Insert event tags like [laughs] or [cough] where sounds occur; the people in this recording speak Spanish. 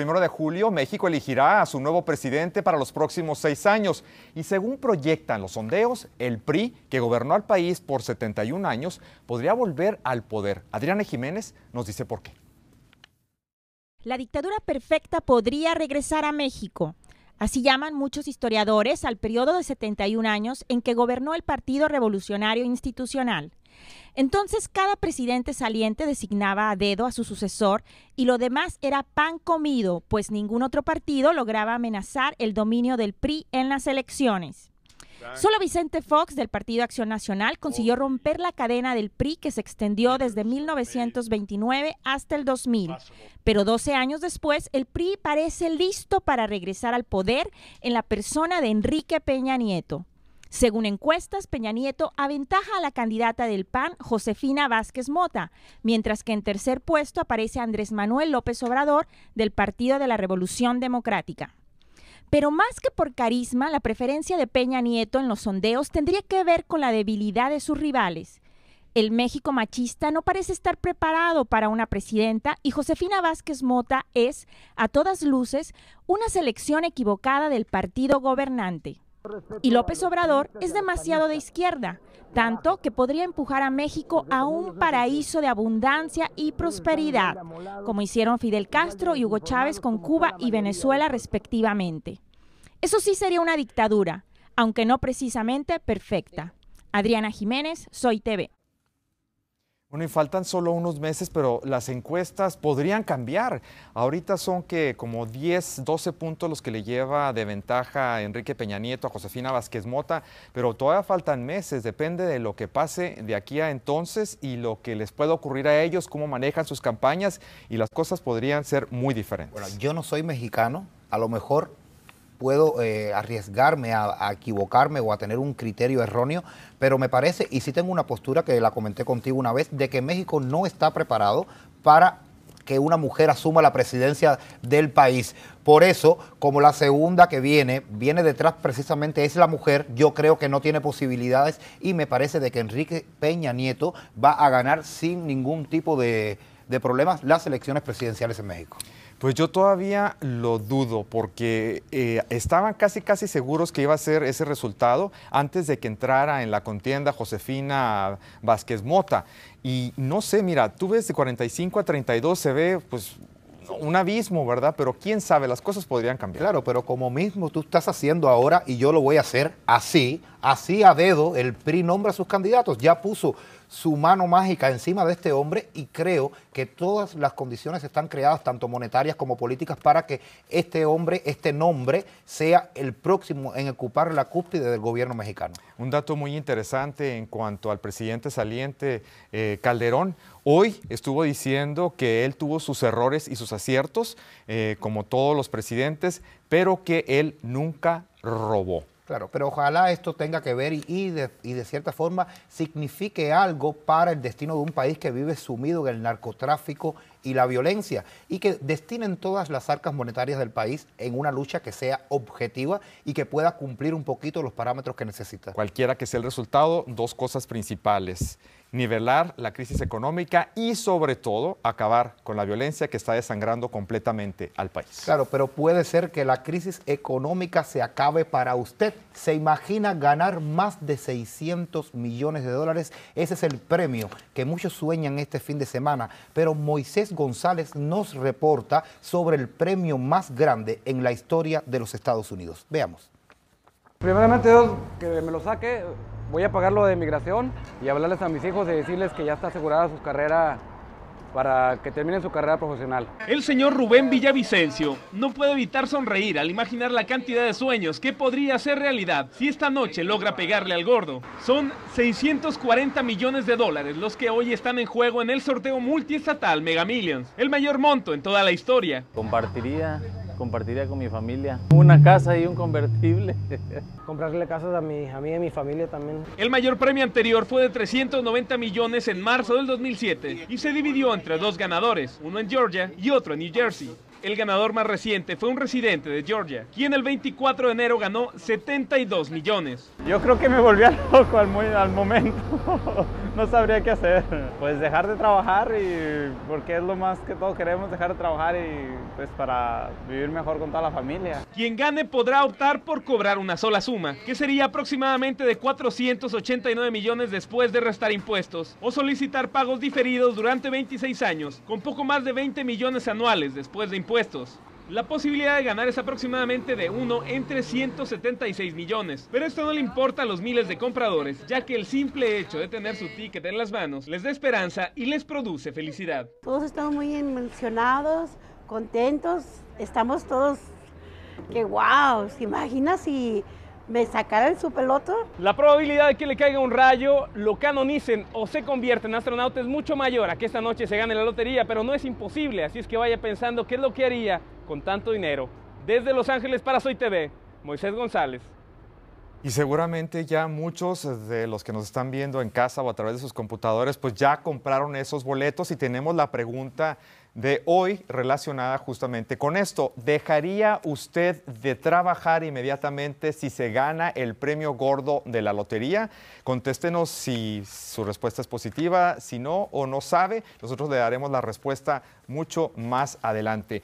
el 1 de julio, México elegirá a su nuevo presidente para los próximos seis años y según proyectan los sondeos, el PRI, que gobernó al país por 71 años, podría volver al poder. Adriana Jiménez nos dice por qué. La dictadura perfecta podría regresar a México. Así llaman muchos historiadores al periodo de 71 años en que gobernó el Partido Revolucionario Institucional. Entonces cada presidente saliente designaba a dedo a su sucesor y lo demás era pan comido, pues ningún otro partido lograba amenazar el dominio del PRI en las elecciones. Solo Vicente Fox del Partido Acción Nacional consiguió romper la cadena del PRI que se extendió desde 1929 hasta el 2000. Pero 12 años después, el PRI parece listo para regresar al poder en la persona de Enrique Peña Nieto. Según encuestas, Peña Nieto aventaja a la candidata del PAN, Josefina Vázquez Mota, mientras que en tercer puesto aparece Andrés Manuel López Obrador del Partido de la Revolución Democrática. Pero más que por carisma, la preferencia de Peña Nieto en los sondeos tendría que ver con la debilidad de sus rivales. El México machista no parece estar preparado para una presidenta y Josefina Vázquez Mota es, a todas luces, una selección equivocada del partido gobernante. Y López Obrador es demasiado de izquierda, tanto que podría empujar a México a un paraíso de abundancia y prosperidad, como hicieron Fidel Castro y Hugo Chávez con Cuba y Venezuela respectivamente. Eso sí sería una dictadura, aunque no precisamente perfecta. Adriana Jiménez, Soy TV. Bueno, y faltan solo unos meses, pero las encuestas podrían cambiar. Ahorita son que como 10, 12 puntos los que le lleva de ventaja a Enrique Peña Nieto, a Josefina Vázquez Mota, pero todavía faltan meses, depende de lo que pase de aquí a entonces y lo que les pueda ocurrir a ellos, cómo manejan sus campañas y las cosas podrían ser muy diferentes. Bueno, yo no soy mexicano, a lo mejor puedo eh, arriesgarme a, equivocarme o a tener un criterio erróneo, pero me parece, y sí tengo una postura que la comenté contigo una vez, de que México no está preparado para que una mujer asuma la presidencia del país. Por eso, como la segunda que viene, viene detrás precisamente es la mujer, yo creo que no tiene posibilidades y me parece de que Enrique Peña Nieto va a ganar sin ningún tipo de problemas las elecciones presidenciales en México. Pues yo todavía lo dudo porque eh, estaban casi casi seguros que iba a ser ese resultado antes de que entrara en la contienda Josefina Vázquez Mota. Y no sé, mira, tú ves de 45 a 32 se ve pues un abismo, ¿verdad? Pero quién sabe, las cosas podrían cambiar. Claro, pero como mismo tú estás haciendo ahora y yo lo voy a hacer así, así a dedo, el PRI nombra a sus candidatos, ya puso su mano mágica encima de este hombre y creo que todas las condiciones están creadas, tanto monetarias como políticas, para que este hombre, este nombre, sea el próximo en ocupar la cúspide del gobierno mexicano. Un dato muy interesante en cuanto al presidente saliente eh, Calderón. Hoy estuvo diciendo que él tuvo sus errores y sus aciertos, eh, como todos los presidentes, pero que él nunca robó. Claro, pero ojalá esto tenga que ver y, y, de, de, cierta forma signifique algo para el destino de un país que vive sumido en el narcotráfico, y la violencia y que destinen todas las arcas monetarias del país en una lucha que sea objetiva y que pueda cumplir un poquito los parámetros que necesita. Cualquiera que sea el resultado, dos cosas principales nivelar la crisis económica y sobre todo acabar con la violencia que está desangrando completamente al país. Claro, pero puede ser que la crisis económica se acabe para usted. Se imagina ganar más de 600 millones de dólares. Ese es el premio que muchos sueñan este fin de semana. Pero Moisés González nos reporta sobre el premio más grande en la historia de los Estados Unidos. Veamos. Primeramente, Dios, que me lo saque, voy a pagar lo de migración y hablarles a mis hijos y decirles que ya está asegurada su carrera para que termine su carrera profesional. El señor Rubén Villavicencio no puede evitar sonreír al imaginar la cantidad de sueños que podría ser realidad si esta noche logra pegarle al gordo. Son 640 millones de dólares los que hoy están en juego en el sorteo multiestatal Mega Millions, el mayor monto en toda la historia. Compartiría compartiría con mi familia. Una casa y un convertible. [laughs] Comprarle casas a mi, a mí y a mi familia también. El mayor premio anterior fue de 390 millones en marzo del 2007 y se dividió entre dos ganadores, uno en Georgia y otro en New Jersey. El ganador más reciente fue un residente de Georgia, quien el 24 de enero ganó 72 millones. Yo creo que me volví [laughs] loco al, al momento. [laughs] no sabría qué hacer. Pues dejar de trabajar y porque es lo más que todos queremos dejar de trabajar y pues para vivir mejor con toda la familia. Quien gane podrá optar por cobrar una sola suma, que sería aproximadamente de 489 millones después de restar impuestos, o solicitar pagos diferidos durante 26 años, con poco más de 20 millones anuales después de impuestos. La posibilidad de ganar es aproximadamente de 1 entre 176 millones, pero esto no le importa a los miles de compradores, ya que el simple hecho de tener su ticket en las manos les da esperanza y les produce felicidad. Todos estamos muy emocionados, contentos, estamos todos que wow, ¿se imagina si ¿Me sacarán su pelota. La probabilidad de que le caiga un rayo, lo canonicen o se convierta en astronauta es mucho mayor a que esta noche se gane la lotería, pero no es imposible, así es que vaya pensando qué es lo que haría con tanto dinero. Desde Los Ángeles para Soy TV, Moisés González. Y seguramente ya muchos de los que nos están viendo en casa o a través de sus computadores, pues ya compraron esos boletos y tenemos la pregunta de hoy relacionada justamente con esto. ¿Dejaría usted de trabajar inmediatamente si se gana el premio gordo de la lotería? Contéstenos si su respuesta es positiva, si no o no sabe. Nosotros le daremos la respuesta mucho más adelante.